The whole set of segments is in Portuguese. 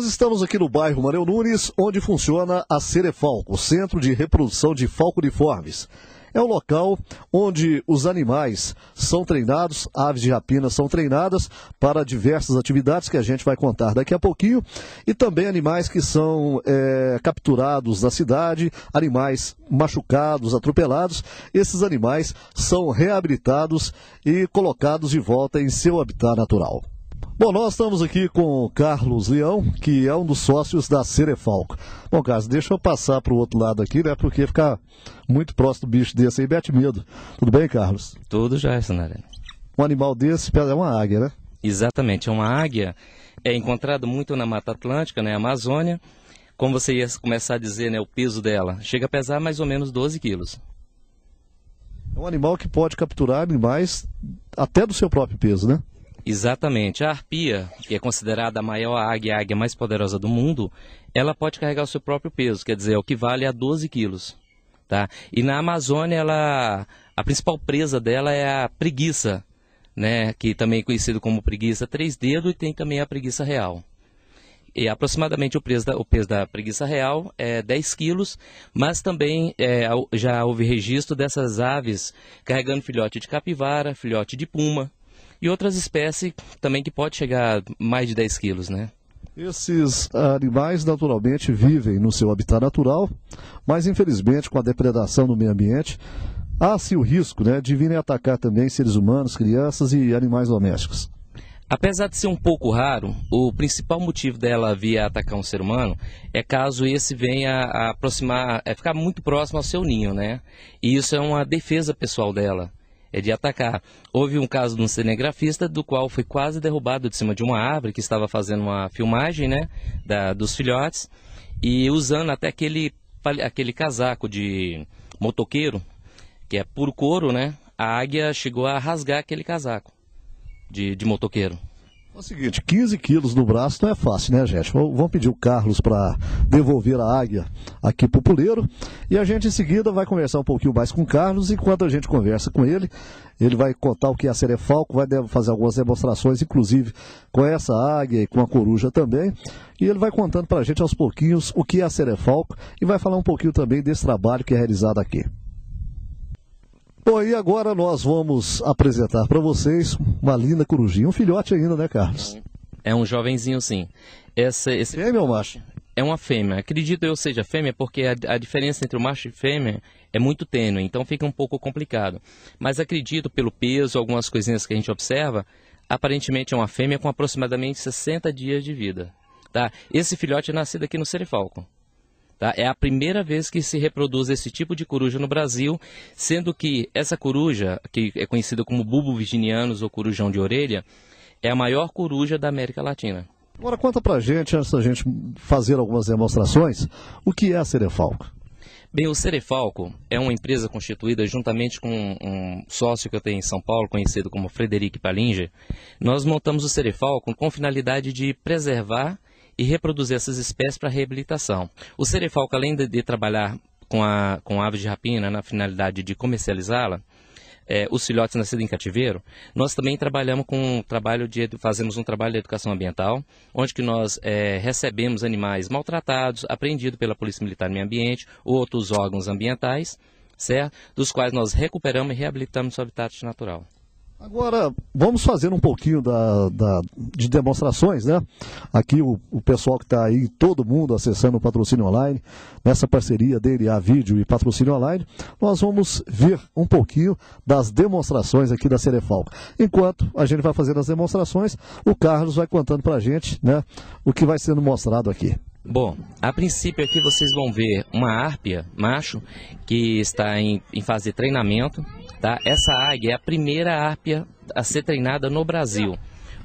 Nós estamos aqui no bairro Manuel Nunes, onde funciona a Cerefalco, o Centro de Reprodução de Falconiformes. É o um local onde os animais são treinados, aves de rapina são treinadas para diversas atividades que a gente vai contar daqui a pouquinho, e também animais que são é, capturados na cidade, animais machucados, atropelados. Esses animais são reabilitados e colocados de volta em seu habitat natural. Bom, nós estamos aqui com o Carlos Leão, que é um dos sócios da Cerefalco. Bom, Carlos, deixa eu passar para o outro lado aqui, né? Porque ficar muito próximo do bicho desse aí bate medo. Tudo bem, Carlos? Tudo já, é, Um animal desse é uma águia, né? Exatamente, é uma águia. É encontrado muito na Mata Atlântica, né? Amazônia. Como você ia começar a dizer, né? O peso dela chega a pesar mais ou menos 12 quilos. É um animal que pode capturar animais até do seu próprio peso, né? Exatamente. A arpia, que é considerada a maior águia, a águia mais poderosa do mundo, ela pode carregar o seu próprio peso, quer dizer, é o que vale a 12 quilos. Tá? E na Amazônia, ela, a principal presa dela é a preguiça, né? que também é conhecido como preguiça três dedos, e tem também a preguiça real. E aproximadamente o peso da, o peso da preguiça real é 10 quilos, mas também é, já houve registro dessas aves carregando filhote de capivara, filhote de puma, e outras espécies também que pode chegar a mais de 10 quilos, né? Esses animais naturalmente vivem no seu habitat natural, mas infelizmente com a depredação do meio ambiente, há-se o risco né, de virem atacar também seres humanos, crianças e animais domésticos. Apesar de ser um pouco raro, o principal motivo dela vir a atacar um ser humano é caso esse venha a aproximar, é ficar muito próximo ao seu ninho, né? E isso é uma defesa pessoal dela é de atacar. Houve um caso de um cinegrafista do qual foi quase derrubado de cima de uma árvore que estava fazendo uma filmagem né, da, dos filhotes e usando até aquele, aquele casaco de motoqueiro, que é puro couro, né? A águia chegou a rasgar aquele casaco de, de motoqueiro. É o seguinte, 15 quilos no braço não é fácil, né, gente? Vamos pedir o Carlos para devolver a águia aqui para o puleiro. E a gente em seguida vai conversar um pouquinho mais com o Carlos. Enquanto a gente conversa com ele, ele vai contar o que é a Cerefalco, vai fazer algumas demonstrações, inclusive com essa águia e com a coruja também. E ele vai contando para a gente aos pouquinhos o que é a Cerefalco e vai falar um pouquinho também desse trabalho que é realizado aqui. Bom, e agora nós vamos apresentar para vocês uma linda corujinha, um filhote ainda, né, Carlos? É um jovenzinho, sim. Essa, esse... Fêmea ou macho? É uma fêmea. Acredito eu seja fêmea, porque a, a diferença entre o macho e fêmea é muito tênue, então fica um pouco complicado. Mas acredito, pelo peso, algumas coisinhas que a gente observa, aparentemente é uma fêmea com aproximadamente 60 dias de vida. Tá? Esse filhote é nascido aqui no Serifalco? Tá? É a primeira vez que se reproduz esse tipo de coruja no Brasil, sendo que essa coruja, que é conhecida como bulbo virginianos ou corujão de orelha, é a maior coruja da América Latina. Agora conta pra gente, antes da gente fazer algumas demonstrações, o que é a Cerefalco? Bem, o Cerefalco é uma empresa constituída juntamente com um sócio que eu tenho em São Paulo, conhecido como Frederic Palinger. Nós montamos o Cerefalco com finalidade de preservar e reproduzir essas espécies para reabilitação. O cerefalco, além de, de trabalhar com, a, com aves de rapina na finalidade de comercializá-la, é, os filhotes nascidos em cativeiro, nós também trabalhamos com um trabalho de fazemos um trabalho de educação ambiental, onde que nós é, recebemos animais maltratados, apreendidos pela Polícia Militar no Meio Ambiente ou outros órgãos ambientais, certo? Dos quais nós recuperamos e reabilitamos o habitat natural. Agora, vamos fazer um pouquinho da, da de demonstrações, né? Aqui o, o pessoal que está aí, todo mundo acessando o Patrocínio Online, nessa parceria dele, a Vídeo e Patrocínio Online, nós vamos ver um pouquinho das demonstrações aqui da Cerefal. Enquanto a gente vai fazendo as demonstrações, o Carlos vai contando para a gente, né, o que vai sendo mostrado aqui. Bom, a princípio aqui vocês vão ver uma árpia macho que está em, em fase de treinamento, Tá? Essa águia é a primeira árpia a ser treinada no Brasil.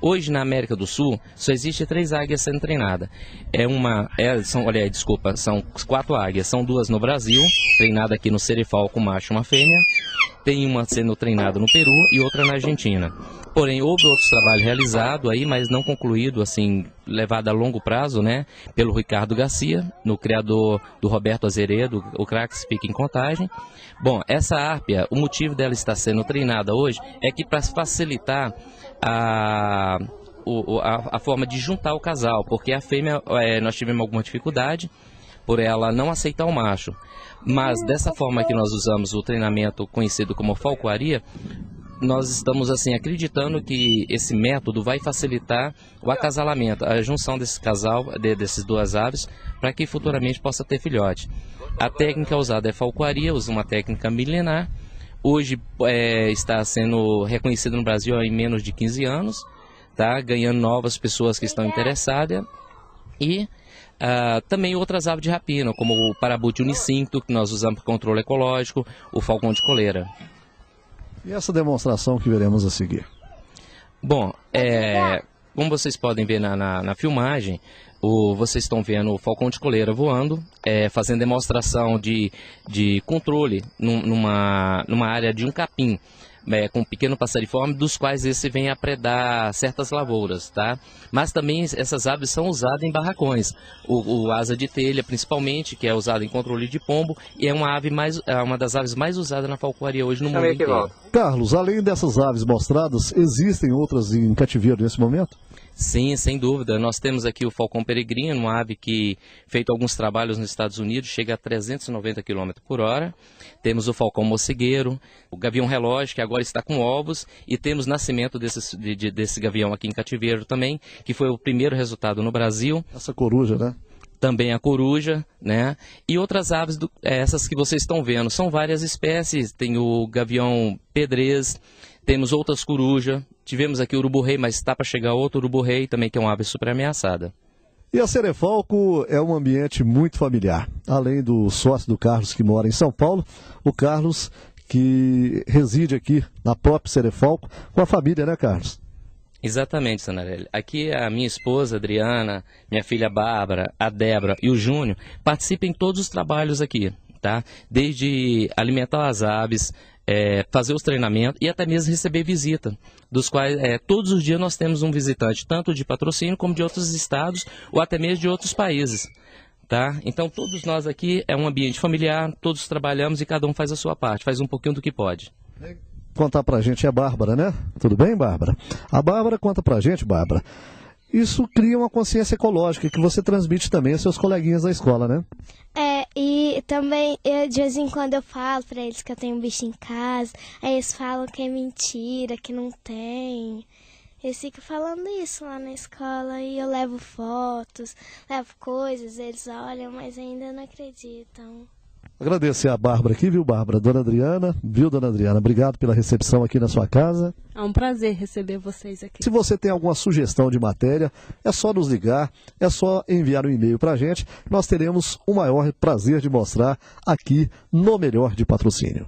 Hoje na América do Sul só existe três águias sendo treinadas. É uma, é, são, olha, desculpa, são quatro águias, são duas no Brasil, treinada aqui no Serifal com macho e uma fêmea, tem uma sendo treinada no Peru e outra na Argentina. Porém, houve outros trabalhos realizados aí, mas não concluído, assim, levado a longo prazo, né, pelo Ricardo Garcia, no criador do Roberto Azeredo, o Crax fica em contagem. Bom, essa árpia, o motivo dela estar sendo treinada hoje é que para facilitar a a, forma de juntar o casal, porque a fêmea, eh, nós tivemos alguma dificuldade, por ela não aceitar o macho. Mas dessa forma que nós usamos o treinamento conhecido como falcoaria, nós estamos assim acreditando que esse método vai facilitar o acasalamento, a junção desse casal, de, dessas duas aves, para que futuramente possa ter filhote. A técnica usada é falcoaria, usa uma técnica milenar. Hoje é, está sendo reconhecida no Brasil em menos de 15 anos, tá? ganhando novas pessoas que estão interessadas e Uh, também outras aves de rapina, como o parabute unicinto, que nós usamos para controle ecológico, o falcão de coleira. E essa demonstração que veremos a seguir? Bom, é, como vocês podem ver na, na, na filmagem, o, vocês estão vendo o falcão de coleira voando, é, fazendo demonstração de, de controle num, numa, numa área de um capim é, com pequeno passariforme, dos quais esse vem a predar certas lavouras, tá? Mas também essas aves são usadas em barracões. O, o asa de telha, principalmente, que é usado em controle de pombo, e é uma ave mais, é uma das aves mais usadas na falcoaria hoje no mundo inteiro. Carlos, além dessas aves mostradas, existem outras em cativeiro nesse momento? Sim, sem dúvida. Nós temos aqui o falcão peregrino, uma ave que, feito alguns trabalhos nos Estados Unidos, chega a 390 km por hora. Temos o falcão mocegueiro, o gavião relógio, que agora agora está com ovos e temos nascimento desses, de, de, desse gavião aqui em cativeiro também, que foi o primeiro resultado no Brasil. Essa coruja, né? também a coruja, né? E outras aves, do, é, essas que vocês estão vendo, são várias espécies. Tem o gavião pedrez, temos outras corujas, tivemos aqui o urubu-rei, mas está para chegar outro urubu-rei também, que é uma ave super ameaçada. E a Cerefalco é um ambiente muito familiar. Além do sócio do Carlos que mora em São Paulo, o Carlos que reside aqui na própria Serefalco com a família, né, Carlos? Exatamente, Sanarelli. Aqui a minha esposa, Adriana, minha filha Bárbara, a Débora e o Júnior participam em todos os trabalhos aqui, tá? Desde alimentar as aves, é, fazer os treinamentos e até mesmo receber visita, dos quais é, todos os dias nós temos um visitante, tanto de patrocínio como de outros estados ou até mesmo de outros países tá? Então todos nós aqui é um ambiente familiar, todos trabalhamos e cada um faz a sua parte, faz um pouquinho do que pode. Contar pra gente é a Bárbara, né? Tudo bem, Bárbara? A Bárbara conta pra gente, Bárbara. Isso cria uma consciência ecológica que você transmite também aos seus coleguinhas da escola, né? É, e também eu, de vez em quando eu falo pra eles que eu tenho um bicho em casa, aí eles falam que é mentira, que não tem. Eles ficam falando isso lá na escola e eu levo fotos, levo coisas, eles olham, mas ainda não acreditam. Agradecer a Bárbara aqui, viu, Bárbara? Dona Adriana, viu, Dona Adriana? Obrigado pela recepção aqui na sua casa. É um prazer receber vocês aqui. Se você tem alguma sugestão de matéria, é só nos ligar, é só enviar um e-mail para a gente. Nós teremos o maior prazer de mostrar aqui no Melhor de Patrocínio.